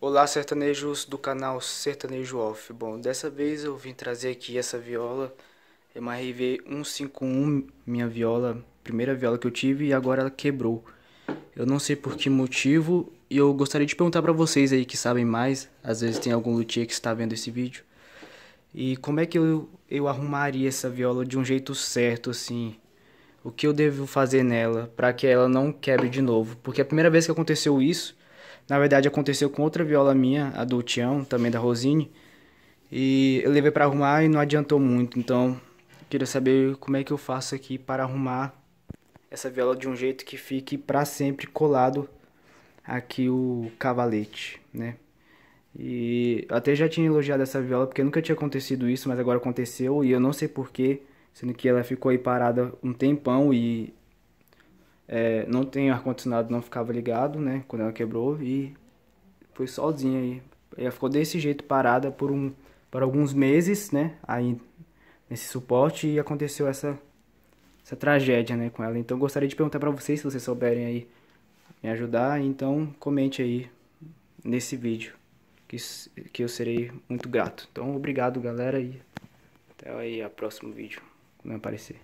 Olá sertanejos do canal Sertanejo Off. Bom, dessa vez eu vim trazer aqui essa viola, é uma RV 151, minha viola, primeira viola que eu tive e agora ela quebrou. Eu não sei por que motivo e eu gostaria de perguntar para vocês aí que sabem mais, às vezes tem algum luthier que está vendo esse vídeo. E como é que eu, eu arrumaria essa viola de um jeito certo assim? O que eu devo fazer nela para que ela não quebre de novo? Porque a primeira vez que aconteceu isso, na verdade, aconteceu com outra viola minha, a do Tião, também da Rosine. E eu levei para arrumar e não adiantou muito. Então, queria saber como é que eu faço aqui para arrumar essa viola de um jeito que fique para sempre colado aqui o cavalete, né? E até já tinha elogiado essa viola porque nunca tinha acontecido isso, mas agora aconteceu e eu não sei porquê, sendo que ela ficou aí parada um tempão e é, não tem ar-condicionado, não ficava ligado, né? Quando ela quebrou e foi sozinha aí. Ela ficou desse jeito parada por, um, por alguns meses, né? Aí nesse suporte e aconteceu essa, essa tragédia, né? Com ela. Então gostaria de perguntar para vocês, se vocês souberem aí me ajudar, então comente aí nesse vídeo, que, que eu serei muito grato. Então obrigado, galera, e até aí o próximo vídeo, quando aparecer.